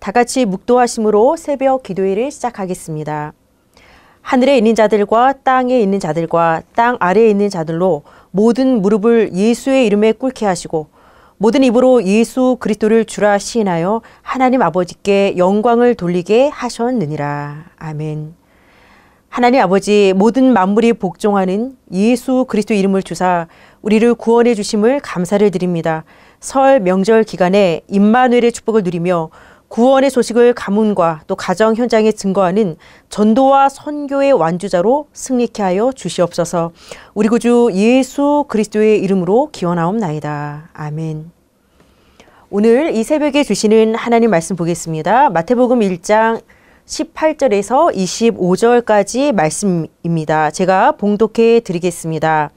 다 같이 묵도하심으로 새벽 기도회를 시작하겠습니다. 하늘에 있는 자들과 땅에 있는 자들과 땅 아래에 있는 자들로 모든 무릎을 예수의 이름에 꿇게 하시고 모든 입으로 예수 그리스도를 주라 시인하여 하나님 아버지께 영광을 돌리게 하셨느니라. 아멘. 하나님 아버지 모든 만물이 복종하는 예수 그리스도 이름을 주사 우리를 구원해 주심을 감사를 드립니다. 설 명절 기간에 임마누엘의 축복을 누리며 구원의 소식을 가문과 또 가정 현장에 증거하는 전도와 선교의 완주자로 승리케 하여 주시옵소서. 우리 구주 예수 그리스도의 이름으로 기원하옵나이다. 아멘. 오늘 이 새벽에 주시는 하나님 말씀 보겠습니다. 마태복음 1장 18절에서 25절까지 말씀입니다. 제가 봉독해 드리겠습니다.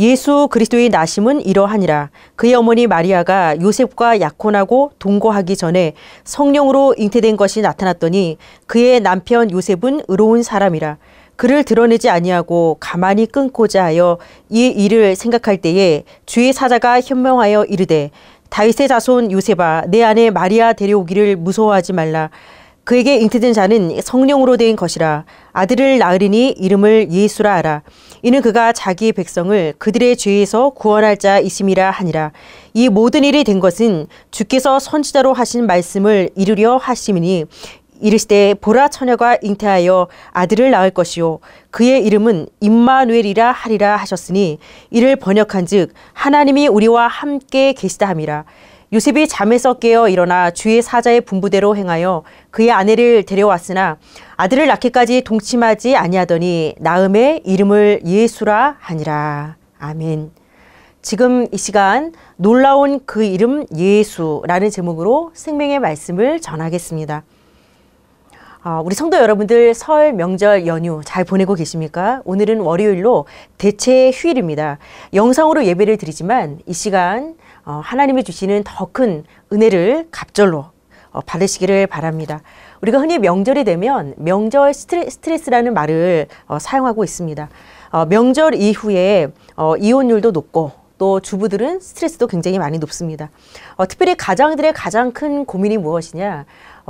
예수 그리스도의 나심은 이러하니라. 그의 어머니 마리아가 요셉과 약혼하고 동거하기 전에 성령으로 잉태된 것이 나타났더니 그의 남편 요셉은 의로운 사람이라. 그를 드러내지 아니하고 가만히 끊고자 하여 이 일을 생각할 때에 주의 사자가 현명하여 이르되 다윗의 자손 요셉아 내 아내 마리아 데려오기를 무서워하지 말라. 그에게 잉태된 자는 성령으로 된 것이라 아들을 낳으리니 이름을 예수라 하라. 이는 그가 자기 백성을 그들의 죄에서 구원할 자있심이라 하니라. 이 모든 일이 된 것은 주께서 선지자로 하신 말씀을 이루려 하심이니 이르시되 보라 처녀가 잉태하여 아들을 낳을 것이요 그의 이름은 임마누엘이라 하리라 하셨으니 이를 번역한즉 하나님이 우리와 함께 계시다 함이라. 요셉이 잠에서 깨어 일어나 주의 사자의 분부대로 행하여 그의 아내를 데려왔으나 아들을 낳기까지 동침하지 아니하더니 나음의 이름을 예수라 하니라. 아멘. 지금 이 시간 놀라운 그 이름 예수라는 제목으로 생명의 말씀을 전하겠습니다. 어, 우리 성도 여러분들 설 명절 연휴 잘 보내고 계십니까? 오늘은 월요일로 대체 휴일입니다. 영상으로 예배를 드리지만 이 시간 어, 하나님이 주시는 더 큰 은혜를 갑절로 어, 받으시기를 바랍니다. 우리가 흔히 명절이 되면 명절 스트레스, 라는 말을 어, 사용하고 있습니다. 어, 명절 이후에 이혼율도 높고 또 주부들은 스트레스도 굉장히 많이 높습니다. 특별히 가장들의 가장 큰 고민이 무엇이냐?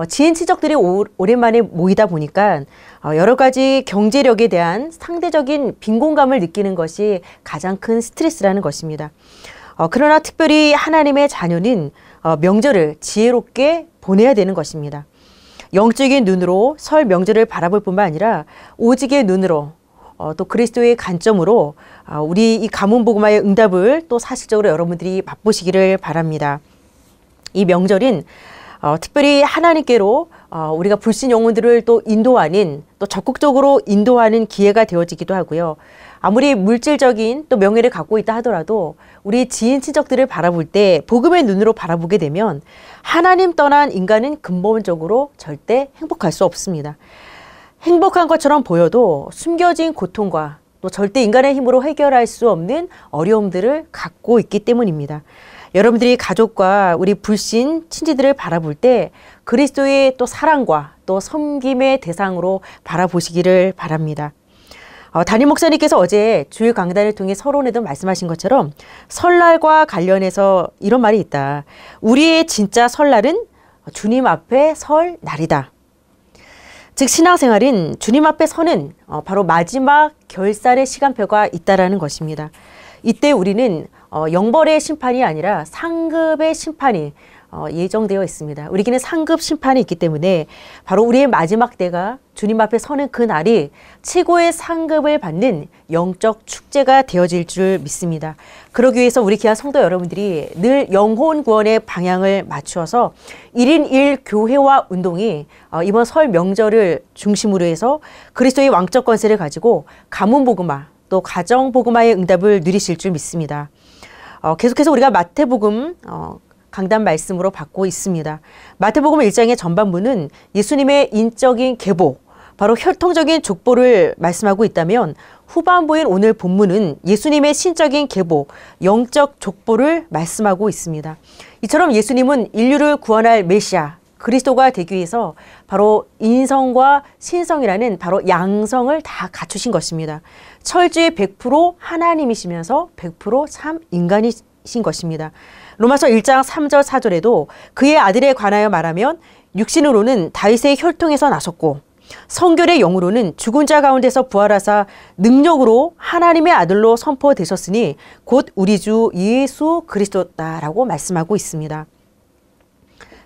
지인 친척들이 오, 랜만에 모이다 보니까 여러 가지 경제력에 대한 상대적인 빈곤감을 느끼는 것이 가장 큰 스트레스라는 것입니다. 그러나 특별히 하나님의 자녀는 명절을 지혜롭게 보내야 되는 것입니다. 영적인 눈으로 설 명절을 바라볼 뿐만 아니라 오직의 눈으로 어, 또 그리스도의 관점으로 어, 우리 이 가문 복음화의 응답을 또 사실적으로 여러분들이 맛보시기를 바랍니다. 이 명절인 어, 특별히 하나님께로 어, 우리가 불신 영혼들을 또 인도 아닌 또 적극적으로 인도하는 기회가 되어지기도 하고요. 아무리 물질적인 또 명예를 갖고 있다 하더라도 우리 지인 친척들을 바라볼 때 복음의 눈으로 바라보게 되면 하나님 떠난 인간은 근본적으로 절대 행복할 수 없습니다. 행복한 것처럼 보여도 숨겨진 고통과 또 절대 인간의 힘으로 해결할 수 없는 어려움들을 갖고 있기 때문입니다. 여러분들이 가족과 우리 불신 친지들을 바라볼 때 그리스도의 또 사랑과 또 섬김의 대상으로 바라보시기를 바랍니다. 어, 담임 목사님께서 어제 주일 강단을 통해 서론에도 말씀하신 것처럼 설날과 관련해서 이런 말이 있다. 우리의 진짜 설날은 주님 앞에 설 날이다. 즉 신앙생활인 주님 앞에 서는 어, 바로 마지막 결산의 시간표가 있다라는 것입니다. 이때 우리는 어, 영벌의 심판이 아니라 상급의 심판이 어, 예정되어 있습니다. 우리에게는 상급 심판이 있기 때문에 바로 우리의 마지막 때가 주님 앞에 서는 그 날이 최고의 상급을 받는 영적 축제가 되어질 줄 믿습니다. 그러기 위해서 우리 기아 성도 여러분들이 늘 영혼 구원의 방향을 맞추어서 1인 1 교회와 운동이 어, 이번 설 명절을 중심으로 해서 그리스도의 왕적 권세를 가지고 가문 복음화 또 가정 복음화의 응답을 누리실 줄 믿습니다. 어, 계속해서 우리가 마태복음 어, 강단 말씀으로 받고 있습니다. 마태복음 1장의 전반부는 예수님의 인적인 계보, 바로 혈통적인 족보를 말씀하고 있다면 후반부인 오늘 본문은 예수님의 신적인 계보, 영적 족보를 말씀하고 있습니다. 이처럼 예수님은 인류를 구원할 메시아, 그리스도가 되기 위해서 바로 인성과 신성이라는 바로 양성을 다 갖추신 것입니다. 철저히 100% 하나님이시면서 100%참 인간이신 것입니다. 로마서 1장 3절 4절에도 그의 아들에 관하여 말하면 육신으로는 다윗의 혈통에서 나섰고 성결의 영으로는 죽은 자 가운데서 부활하사 능력으로 하나님의 아들로 선포되셨으니 곧 우리 주 예수 그리스도다라고 말씀하고 있습니다.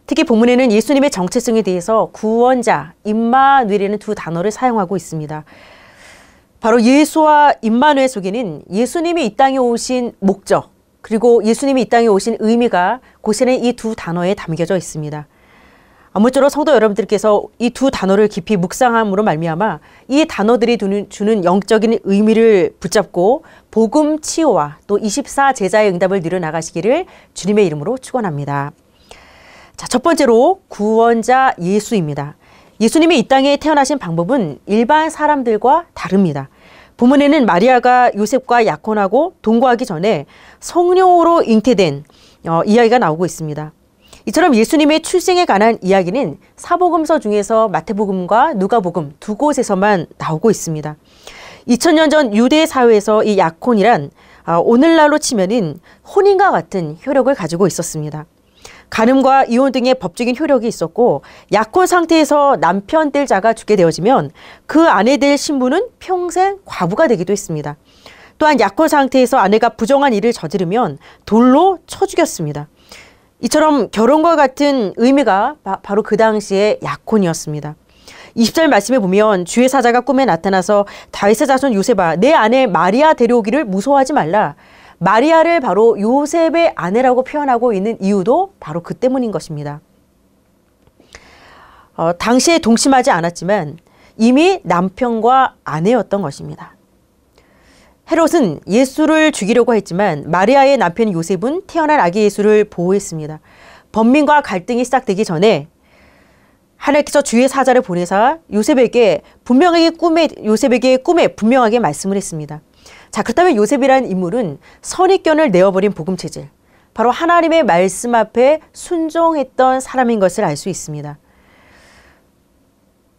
특히 본문에는 예수님의 정체성에 대해서 구원자, 임마누엘이라는 두 단어를 사용하고 있습니다. 바로 예수와 임마누엘 속에는 예수님이 이 땅에 오신 목적, 그리고 예수님이 이 땅에 오신 의미가 고세는 이두 단어에 담겨져 있습니다. 아무쪼록 성도 여러분들께서 이 두 단어를 깊이 묵상함으로 말미암아 이 단어들이 주는, 영적인 의미를 붙잡고 복음 치유와 또24 제자의 응답을 늘어나가시기를 주님의 이름으로 축원합니다. 자, 첫 번째로 구원자 예수입니다. 예수님이 이 땅에 태어나신 방법은 일반 사람들과 다릅니다. 부문에는 마리아가 요셉과 약혼하고 동거하기 전에 성령으로 잉태된 어, 이야기가 나오고 있습니다. 이처럼 예수님의 출생에 관한 이야기는 사복음서 중에서 마태복음과 누가복음 두 곳에서만 나오고 있습니다. 2000년 전 유대 사회에서 이 약혼이란 아, 오늘날로 치면 혼인과 같은 효력을 가지고 있었습니다. 가늠과 이혼 등의 법적인 효력이 있었고 약혼 상태에서 남편 될 자가 죽게 되어지면 그 아내 될 신부는 평생 과부가 되기도 했습니다. 또한 약혼 상태에서 아내가 부정한 일을 저지르면 돌로 쳐 죽였습니다. 이처럼 결혼과 같은 의미가 바, 바로 그 당시의 약혼이었습니다. 20절 말씀에 보면 주의 사자가 꿈에 나타나서 다윗의 자손 요셉아 내 아내 마리아 데려오기를 무서워하지 말라 마리아를 바로 요셉의 아내라고 표현하고 있는 이유도 바로 그 때문인 것입니다. 어, 당시에 동침하지 않았지만 이미 남편과 아내였던 것입니다. 헤롯은 예수를 죽이려고 했지만 마리아의 남편 요셉은 태어날 아기 예수를 보호했습니다. 범민과 갈등이 시작되기 전에 하나님께서 주의 사자를 보내사 요셉에게 분명하게 꿈에 요셉에게 꿈에 분명하게 말씀을 했습니다. 자, 그렇다면 요셉이라는 인물은 선입견을 내어버린 복음 체질, 바로 하나님의 말씀 앞에 순종했던 사람인 것을 알 수 있습니다.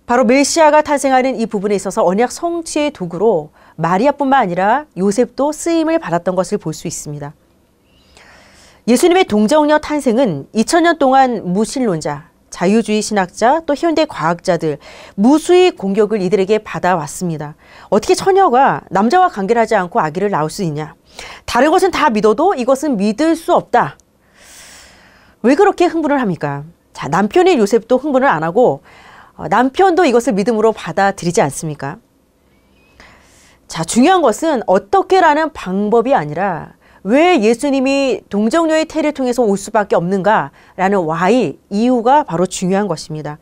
바로 메시아가 탄생하는 이 부분에 있어서 언약 성취의 도구로 마리아뿐만 아니라 요셉도 쓰임을 받았던 것을 볼 수 있습니다. 예수님의 동정녀 탄생은 2000년 동안 무신론자, 자유주의 신학자 또 현대 과학자들 무수히 공격을 이들에게 받아왔습니다. 어떻게 처녀가 남자와 관계를 하지 않고 아기를 낳을 수 있냐? 다른 것은 다 믿어도 이것은 믿을 수 없다. 왜 그렇게 흥분을 합니까? 자, 남편의 요셉도 흥분을 안 하고 어, 남편도 이것을 믿음으로 받아들이지 않습니까? 자, 중요한 것은 어떻게라는 방법이 아니라 왜 예수님이 동정녀의 태를 통해서 올 수밖에 없는가라는 와이, 이유가 바로 중요한 것입니다.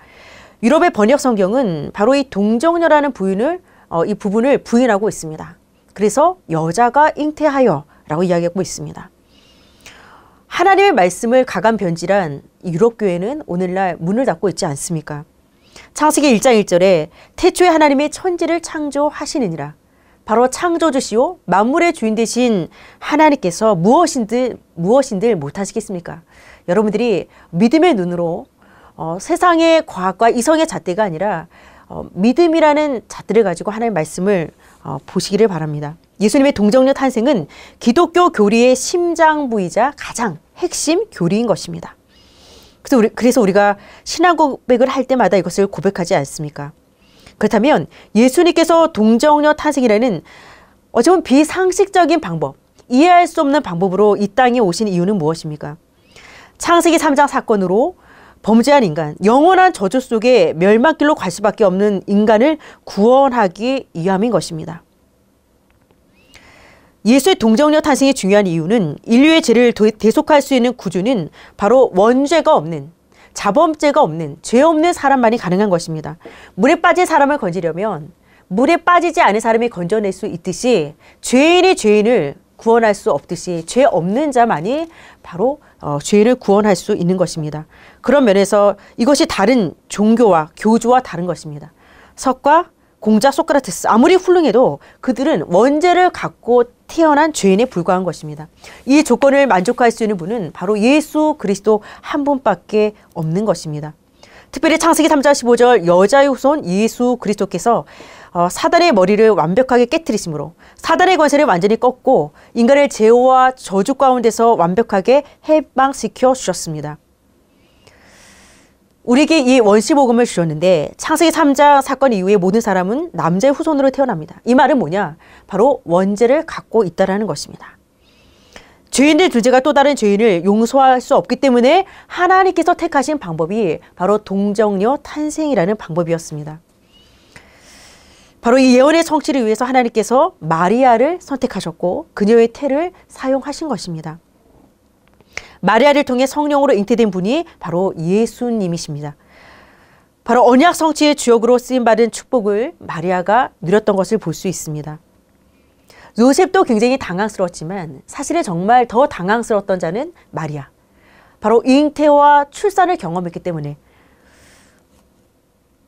유럽의 번역 성경은 바로 이 동정녀라는 부인을 어, 이 부분을 부인하고 있습니다. 그래서 여자가 잉태하여라고 이야기하고 있습니다. 하나님의 말씀을 가감 변질한 유럽 교회는 오늘날 문을 닫고 있지 않습니까? 창세기 1장 1절에 태초에 하나님의 천지를 창조하시느니라 바로 창조주시오 만물의 주인 되신 하나님께서 무엇인들 무엇인들 못하시겠습니까? 여러분들이 믿음의 눈으로 어, 세상의 과학과 이성의 잣대가 아니라 어, 믿음이라는 잣대를 가지고 하나님의 말씀을 어, 보시기를 바랍니다. 예수님의 동정녀 탄생은 기독교 교리의 심장부이자 가장 핵심 교리인 것입니다. 그래서, 우리, 그래서 우리가 신앙 고백을 할 때마다 이것을 고백하지 않습니까? 그렇다면 예수님께서 동정녀 탄생이라는 어쩌면 비상식적인 방법, 이해할 수 없는 방법으로 이 땅에 오신 이유는 무엇입니까? 창세기 3장 사건으로 범죄한 인간, 영원한 저주 속에 멸망길로 갈 수밖에 없는 인간을 구원하기 위함인 것입니다. 예수의 동정녀 탄생이 중요한 이유는 인류의 죄를 대속할 수 있는 구주는 바로 원죄가 없는 자범죄가 없는 죄 없는 사람만이 가능한 것입니다. 물에 빠진 사람을 건지려면 물에 빠지지 않은 사람이 건져낼 수 있듯이 죄인이 죄인을 구원할 수 없듯이 죄 없는 자만이 바로 어, 죄를 구원할 수 있는 것입니다. 그런 면에서 이것이 다른 종교와 교주와 다른 것입니다. 석과 공자 소크라테스 아무리 훌륭해도 그들은 원죄를 갖고 태어난 죄인에 불과한 것입니다. 이 조건을 만족할 수 있는 분은 바로 예수 그리스도 한 분밖에 없는 것입니다. 특별히 창세기 3장 15절 여자의 후손 예수 그리스도께서 어, 사단의 머리를 완벽하게 깨뜨리심으로 사단의 권세를 완전히 꺾고 인간의 죄와 저주 가운데서 완벽하게 해방시켜 주셨습니다. 우리에게 이 원시복음을 주셨는데 창세기 3장 사건 이후에 모든 사람은 남자의 후손으로 태어납니다. 이 말은 뭐냐? 바로 원죄를 갖고 있다라는 것입니다. 죄인의 주제가 또 다른 죄인을 용서할 수 없기 때문에 하나님께서 택하신 방법이 바로 동정녀 탄생이라는 방법이었습니다. 바로 이 예언의 성취를 위해서 하나님께서 마리아를 선택하셨고 그녀의 태를 사용하신 것입니다. 마리아를 통해 성령으로 잉태된 분이 바로 예수님이십니다. 바로 언약 성취의 주역으로 쓰임 받은 축복을 마리아가 누렸던 것을 볼 수 있습니다. 요셉도 굉장히 당황스러웠지만 사실은 정말 더 당황스러웠던 자는 마리아. 바로 잉태와 출산을 경험했기 때문에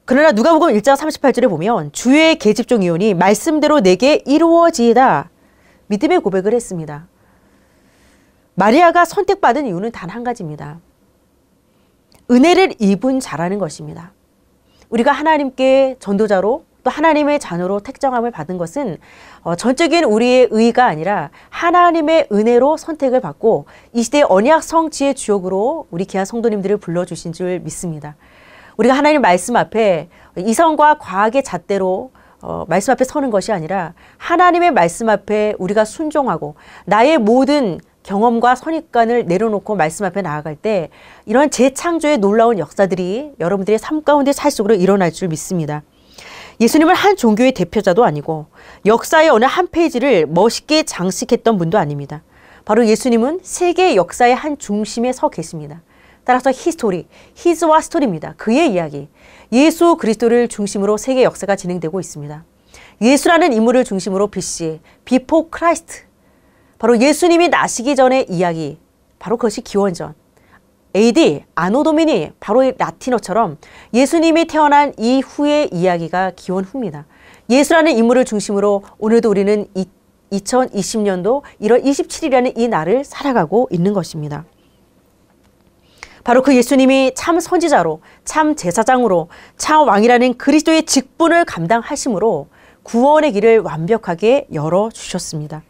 그러나 누가복음 1장 38절에 보면 주의 계집종 이혼이 말씀대로 내게 이루어지다 믿음의 고백을 했습니다. 마리아가 선택받은 이유는 단 한 가지입니다. 은혜를 입은 자라는 것입니다. 우리가 하나님께 전도자로 또 하나님의 자녀로 택정함을 받은 것은 어, 전적인 우리의 의가 아니라 하나님의 은혜로 선택을 받고 이 시대의 언약 성취의 주역으로 우리 귀한 성도님들을 불러주신 줄 믿습니다. 우리가 하나님 말씀 앞에 이성과 과학의 잣대로 어, 말씀 앞에 서는 것이 아니라 하나님의 말씀 앞에 우리가 순종하고 나의 모든 경험과 선입관을 내려놓고 말씀 앞에 나아갈 때 이러한 재창조의 놀라운 역사들이 여러분들의 삶 가운데 살 속으로 일어날 줄 믿습니다. 예수님은 한 종교의 대표자도 아니고 역사의 어느 한 페이지를 멋있게 장식했던 분도 아닙니다. 바로 예수님은 세계 역사의 한 중심에 서 계십니다. 따라서 히스토리, 히즈와 스토리입니다. 그의 이야기. 예수 그리스도를 중심으로 세계 역사가 진행되고 있습니다. 예수라는 인물을 중심으로 BC, 비포 크라이스트, 바로 예수님이 나시기 전의 이야기. 바로 그것이 기원전. AD 아노도미니 바로 라틴어처럼 예수님이 태어난 이후의 이야기가 기원 후입니다. 예수라는 인물을 중심으로 오늘도 우리는 2020년도 1월 27일이라는 이 날을 살아가고 있는 것입니다. 바로 그 예수님이 참 선지자로, 참 제사장으로, 참 왕이라는 그리스도의 직분을 감당하심으로 구원의 길을 완벽하게 열어 주셨습니다.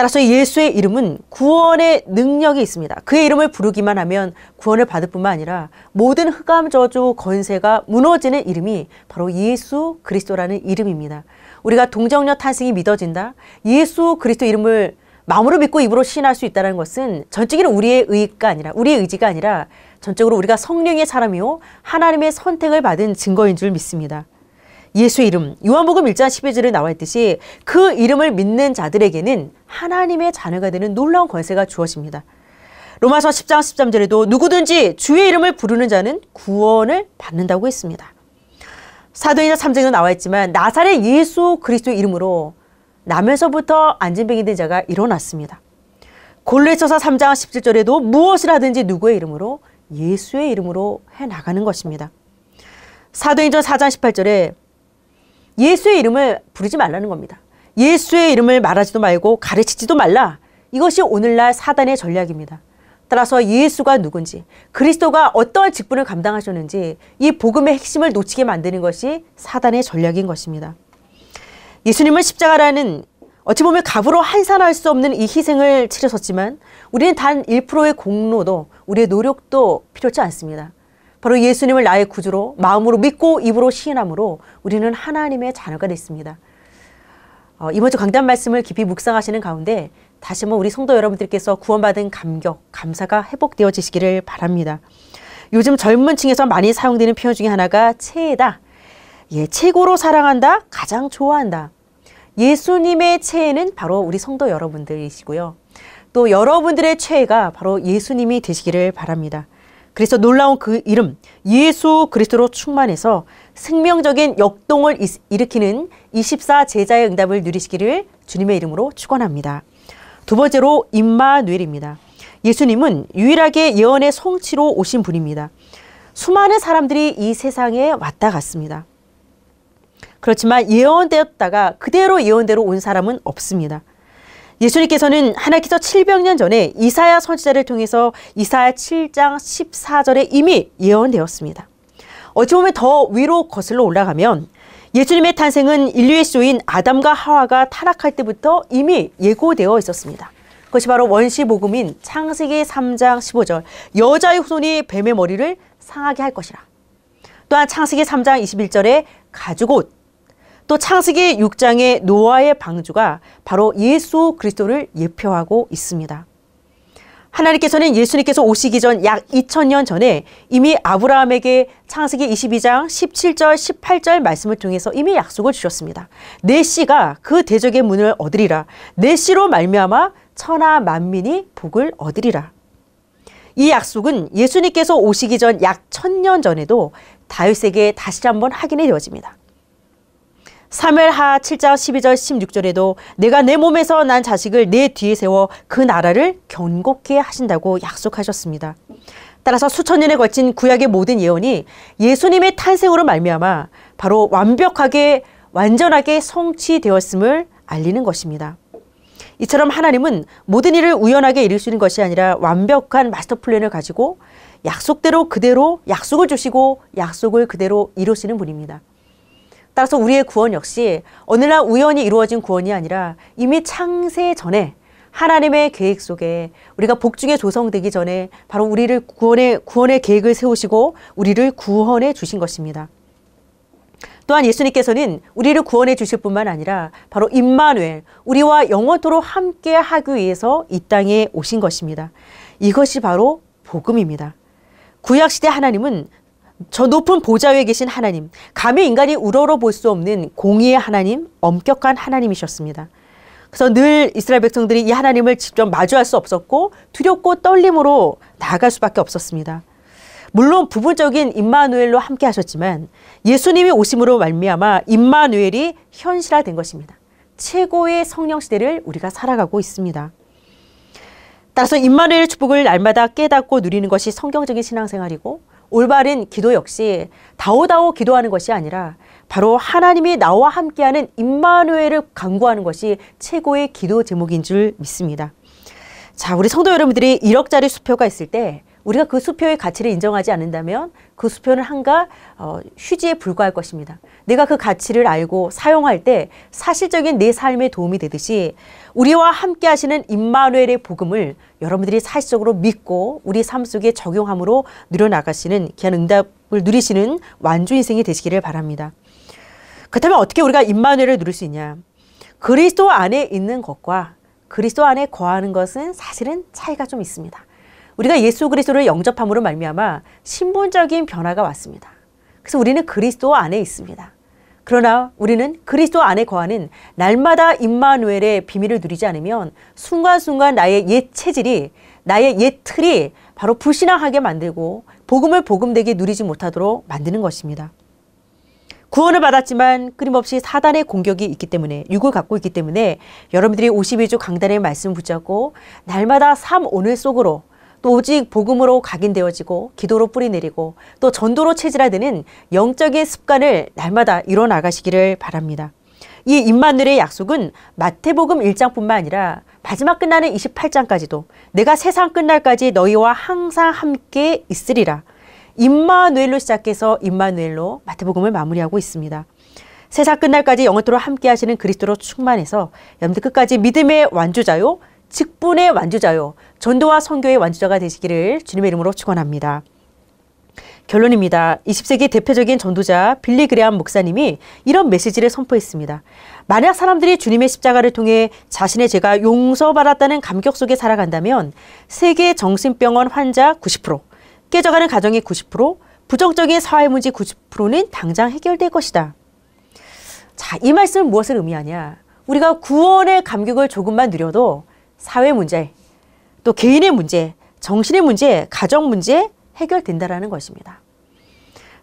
따라서 예수의 이름은 구원의 능력이 있습니다. 그의 이름을 부르기만 하면 구원을 받을 뿐만 아니라 모든 흑암 저주 건세가 무너지는 이름이 바로 예수 그리스도라는 이름입니다. 우리가 동정녀 탄생이 믿어진다. 예수 그리스도 이름을 마음으로 믿고 입으로 시할수 있다는 것은 전적으로 우리의 의가 아니라 우리의 의지가 아니라 전적으로 우리가 성령의 사람이요 하나님의 선택을 받은 증거인 줄 믿습니다. 예수 이름 요한복음 1장 12절에 나와 있듯이 그 이름을 믿는 자들에게는 하나님의 자녀가 되는 놀라운 권세가 주어집니다. 로마서 10장 13절에도 누구든지 주의 이름을 부르는 자는 구원을 받는다고 했습니다. 사도행전 3장에 나와 있지만 나사렛 예수 그리스도 이름으로 나면서부터 안진뱅이 된 자가 일어났습니다. 골레서서 3장 17절에도 무엇을 하든지 누구의 이름으로 예수의 이름으로 해 나가는 것입니다. 사도행전 4장 18절에 예수의 이름을 부르지 말라는 겁니다. 예수의 이름을 말하지도 말고 가르치지도 말라. 이것이 오늘날 사단의 전략입니다. 따라서 예수가 누군지, 그리스도가 어떠한 직분을 감당하셨는지 이 복음의 핵심을 놓치게 만드는 것이 사단의 전략인 것입니다. 예수님은 십자가라는 어찌 보면 값으로 환산할 수 없는 이 희생을 치르셨지만 우리는 단 1%의 공로도 우리의 노력도 필요치 않습니다. 바로 예수님을 나의 구주로 마음으로 믿고 입으로 시인함으로 우리는 하나님의 자녀가 됐습니다. 어, 이번 주 강단 말씀을 깊이 묵상하시는 가운데 다시 한번 우리 성도 여러분들께서 구원받은 감격, 감사가 회복되어지시기를 바랍니다. 요즘 젊은 층에서 많이 사용되는 표현 중에 하나가 체애다. 예, 최고로 사랑한다, 가장 좋아한다. 예수님의 체애는 바로 우리 성도 여러분들이시고요. 또 여러분들의 최애가 바로 예수님이 되시기를 바랍니다. 그래서 놀라운 그 이름 예수 그리스도로 충만해서 생명적인 역동을 일으키는 24 제자의 응답을 누리시기를 주님의 이름으로 축원합니다. 두 번째로 임마누엘입니다. 예수님은 유일하게 예언의 성취로 오신 분입니다. 수많은 사람들이 이 세상에 왔다 갔습니다. 그렇지만 예언되었다가 그대로 예언대로 온 사람은 없습니다. 예수님께서는 하나님께서 700년 전에 이사야 선지자를 통해서 이사야 7장 14절에 이미 예언되었습니다. 어찌 보면 더 위로 거슬러 올라가면 예수님의 탄생은 인류의 시조인 아담과 하와가 타락할 때부터 이미 예고되어 있었습니다. 그것이 바로 원시 복음인 창세기 3장 15절 여자의 후손이 뱀의 머리를 상하게 할 것이라. 또한 창세기 3장 21절에 가죽옷 또 창세기 6장의 노아의 방주가 바로 예수 그리스도를 예표하고 있습니다. 하나님께서는 예수님께서 오시기 전 약 2000년 전에 이미 아브라함에게 창세기 22장 17절 18절 말씀을 통해서 이미 약속을 주셨습니다. 내 씨가 그 대적의 문을 얻으리라. 내 씨로 말미암아 천하 만민이 복을 얻으리라. 이 약속은 예수님께서 오시기 전 약 1000년 전에도 다윗에게 다시 한번 확인이 되어집니다. 3멜하 7장 12절 16절에도 내가 내 몸에서 난 자식을 내 뒤에 세워 그 나라를 견고케 하신다고 약속하셨습니다. 따라서 수천 년에 걸친 구약의 모든 예언이 예수님의 탄생으로 말미암아 바로 완벽하게 완전하게 성취되었음을 알리는 것입니다. 이처럼 하나님은 모든 일을 우연하게 이룰 수 있는 것이 아니라 완벽한 마스터 플랜을 가지고 약속대로 그대로 약속을 주시고 약속을 그대로 이루시는 분입니다. 따라서 우리의 구원 역시 어느 날 우연히 이루어진 구원이 아니라 이미 창세 전에 하나님의 계획 속에 우리가 복중에 조성되기 전에 바로 우리를 구원의 구원의 계획을 세우시고 우리를 구원해 주신 것입니다. 또한 예수님께서는 우리를 구원해 주실 뿐만 아니라 바로 임마누엘 우리와 영원토록 함께 하기 위해서 이 땅에 오신 것입니다. 이것이 바로 복음입니다. 구약 시대 하나님은 저 높은 보좌 위에 계신 하나님, 감히 인간이 우러러볼 수 없는 공의의 하나님, 엄격한 하나님이셨습니다. 그래서 늘 이스라엘 백성들이 이 하나님을 직접 마주할 수 없었고 두렵고 떨림으로 나아갈 수밖에 없었습니다. 물론 부분적인 임마누엘로 함께 하셨지만 예수님이 오심으로 말미암아 임마누엘이 현실화된 것입니다. 최고의 성령 시대를 우리가 살아가고 있습니다. 따라서 임마누엘 축복을 날마다 깨닫고 누리는 것이 성경적인 신앙생활이고 올바른 기도 역시 다오다오 기도하는 것이 아니라 바로 하나님이 나와 함께하는 임마누엘을 강구하는 것이 최고의 기도 제목인 줄 믿습니다. 자, 우리 성도 여러분들이 1억짜리 수표가 있을 때 우리가 그 수표의 가치를 인정하지 않는다면 그 수표는 한가 어, 휴지에 불과할 것입니다. 내가 그 가치를 알고 사용할 때 사실적인 내 삶에 도움이 되듯이 우리와 함께 하시는 임마누엘의 복음을 여러분들이 사실적으로 믿고 우리 삶 속에 적용함으로 늘어나가시는 귀한 응답을 누리시는 완주 인생이 되시기를 바랍니다. 그렇다면 어떻게 우리가 임마누엘을 누릴 수 있냐? 그리스도 안에 있는 것과 그리스도 안에 거하는 것은 사실은 차이가 좀 있습니다. 우리가 예수 그리스도를 영접함으로 말미암아 신분적인 변화가 왔습니다. 그래서 우리는 그리스도 안에 있습니다. 그러나 우리는 그리스도 안에 거하는 날마다 임마누엘의 비밀을 누리지 않으면 순간순간 나의 옛 체질이 나의 옛 틀이 바로 불신앙하게 만들고 복음을 복음되게 누리지 못하도록 만드는 것입니다. 구원을 받았지만 끊임없이 사단의 공격이 있기 때문에 육을 갖고 있기 때문에 여러분들이 52주 강단의 말씀 붙잡고 날마다 삶 오늘 속으로 또 오직 복음으로 각인되어지고 기도로 뿌리 내리고 또 전도로 체질화되는 영적인 습관을 날마다 이뤄 나가시기를 바랍니다. 이 임마누엘의 약속은 마태복음 1장뿐만 아니라 마지막 끝나는 28장까지도 내가 세상 끝날까지 너희와 항상 함께 있으리라. 임마누엘로 시작해서 임마누엘로 마태복음을 마무리하고 있습니다. 세상 끝날까지 영원토록 함께 하시는 그리스도로 충만해서 여러 끝까지 믿음의 완주자요 직분의 완주자요. 전도와 선교의 완주자가 되시기를 주님의 이름으로 축원합니다. 결론입니다. 20세기 대표적인 전도자 빌리 그레암 목사님이 이런 메시지를 선포했습니다. 만약 사람들이 주님의 십자가를 통해 자신의 죄가 용서받았다는 감격 속에 살아간다면 세계 정신병원 환자 90%, 깨져가는 가정의 90%, 부정적인 사회 문제 90%는 당장 해결될 것이다. 자, 이 말씀은 무엇을 의미하냐? 우리가 구원의 감격을 조금만 누려도 사회 문제, 또 개인의 문제, 정신의 문제, 가정 문제 해결된다라는 것입니다.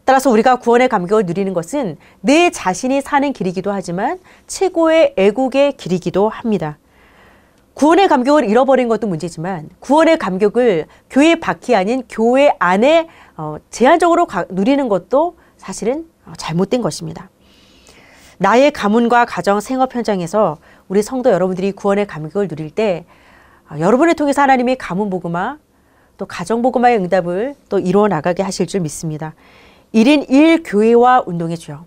따라서 우리가 구원의 감격을 누리는 것은 내 자신이 사는 길이기도 하지만 최고의 애국의 길이기도 합니다. 구원의 감격을 잃어버린 것도 문제지만 구원의 감격을 교회 밖이 아닌 교회 안에 어, 제한적으로 누리는 것도 사실은 어, 잘못된 것입니다. 나의 가문과 가정 생업 현장에서 우리 성도 여러분들이 구원의 감격을 누릴 때 어, 여러분을 통해서 하나님이 가문 복음화 또 가정 복음화의 응답을 또 이루어 나가게 하실 줄 믿습니다. 1인 1 교회와 운동해 주요.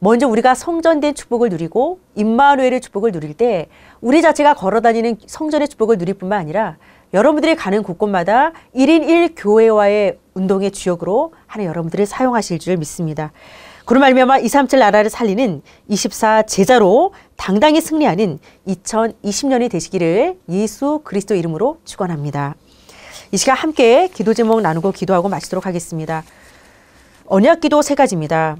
먼저 우리가 성전된 축복을 누리고 임마누엘의 축복을 누릴 때 우리 자체가 걸어다니는 성전의 축복을 누릴 뿐만 아니라 여러분들이 가는 곳곳마다 1인 1 교회와의 운동의 주역으로 하는 여러분들을 사용하실 줄 믿습니다. 그로 말미암아 237 나라를 살리는 24 제자로 당당히 승리하는 2020년이 되시기를 예수 그리스도 이름으로 축원합니다. 이 시간 함께 기도 제목 나누고 기도하고 마치도록 하겠습니다. 언약 기도 세 가지입니다.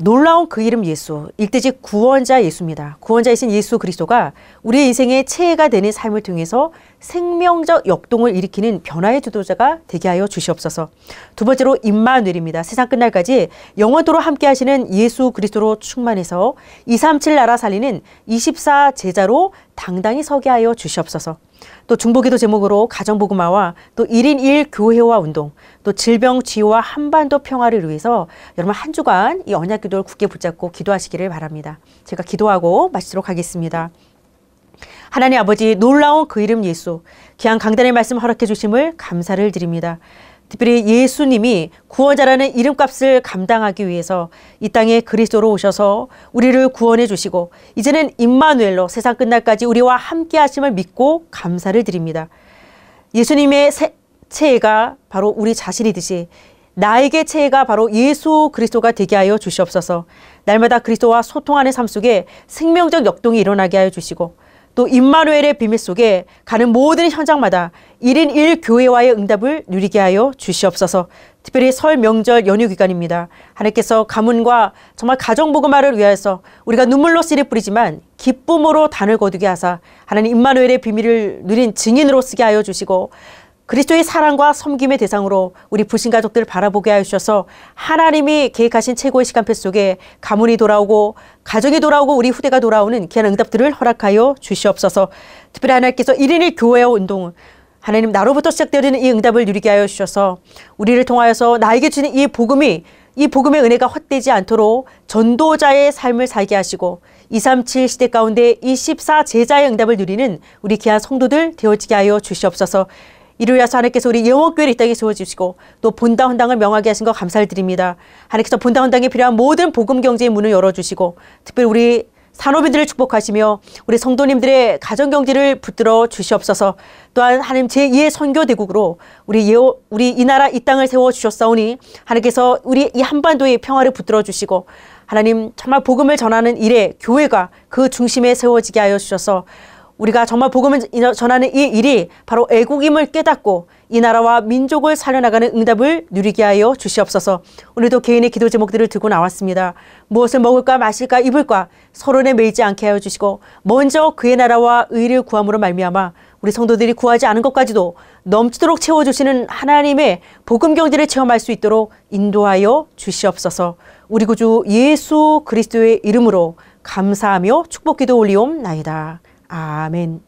놀라운 그 이름 예수, 일대지 구원자 예수입니다. 구원자이신 예수 그리스도가 우리의 인생의 체해가 되는 삶을 통해서 생명적 역동을 일으키는 변화의 주도자가 되게 하여 주시옵소서. 두 번째로 임마누엘입니다. 세상 끝날까지 영원토록 함께 하시는 예수 그리스도로 충만해서 237 나라 살리는 24 제자로 당당히 서게 하여 주시옵소서. 또 중보기도 제목으로 가정보음화와 또 1인 1교회화 운동, 또 질병 치유와 한반도 평화를 위해서 여러분 한 주간 이 언약 기도를 굳게 붙잡고 기도하시기를 바랍니다. 제가 기도하고 마치도록 하겠습니다. 하나님 아버지 놀라운 그 이름 예수 귀한 강단의 말씀 허락해 주심을 감사를 드립니다. 특별히 예수님이 구원자라는 이름값을 감당하기 위해서 이 땅에 그리스도로 오셔서 우리를 구원해 주시고 이제는 임마누엘로 세상 끝날까지 우리와 함께 하심을 믿고 감사를 드립니다. 예수님의 체해가 바로 우리 자신이듯이 나에게 체해가 바로 예수 그리스도가 되게 하여 주시옵소서. 날마다 그리스도와 소통하는 삶 속에 생명적 역동이 일어나게 하여 주시고 또 임마누엘의 비밀 속에 가는 모든 현장마다 1인 1 교회와의 응답을 누리게 하여 주시옵소서. 특별히 설 명절 연휴 기간입니다. 하나님께서 가문과 정말 가정 복음화를 위하여서 우리가 눈물로 씨를 뿌리지만 기쁨으로 단을 거두게 하사 하나님 임마누엘의 비밀을 누린 증인으로 쓰게 하여 주시고 그리스도의 사랑과 섬김의 대상으로 우리 불신 가족들을 바라보게 하여 주셔서 하나님이 계획하신 최고의 시간표 속에 가문이 돌아오고 가정이 돌아오고 우리 후대가 돌아오는 귀한 응답들을 허락하여 주시옵소서. 특별히 하나님께서 1인 1교회 운동 하나님 나로부터 시작되는 이 응답을 누리게 하여 주셔서 우리를 통하여서 나에게 주는 이 복음이 이 복음의 은혜가 헛되지 않도록 전도자의 삶을 살게 하시고 237 시대 가운데 24 제자의 응답을 누리는 우리 귀한 성도들 되어지게 하여 주시옵소서. 이를 위해여 하나님께서 우리 영원교회를 이 땅에 세워주시고 또 본당 헌당을 명하게 하신 것 감사를 드립니다. 하나님께서 본당 헌당에 필요한 모든 복음 경제의 문을 열어주시고 특별히 우리 산업인들을 축복하시며 우리 성도님들의 가정 경제를 붙들어 주시옵소서. 또한 하나님 제2의 선교 대국으로 우리 예 우리 이 나라 이 땅을 세워 주셨사오니 하나님께서 우리 이 한반도의 평화를 붙들어 주시고 하나님 정말 복음을 전하는 일에 교회가 그 중심에 세워지게 하여 주셔서 우리가 정말 복음을 전하는 이 일이 바로 애국임을 깨닫고 이 나라와 민족을 살려나가는 응답을 누리게 하여 주시옵소서. 오늘도 개인의 기도 제목들을 들고 나왔습니다. 무엇을 먹을까 마실까 입을까 서론에 매이지 않게 하여 주시고 먼저 그의 나라와 의를 구함으로 말미암아 우리 성도들이 구하지 않은 것까지도 넘치도록 채워주시는 하나님의 복음 경제를 체험할 수 있도록 인도하여 주시옵소서. 우리 구주 예수 그리스도의 이름으로 감사하며 축복기도 올리옵나이다. 아멘.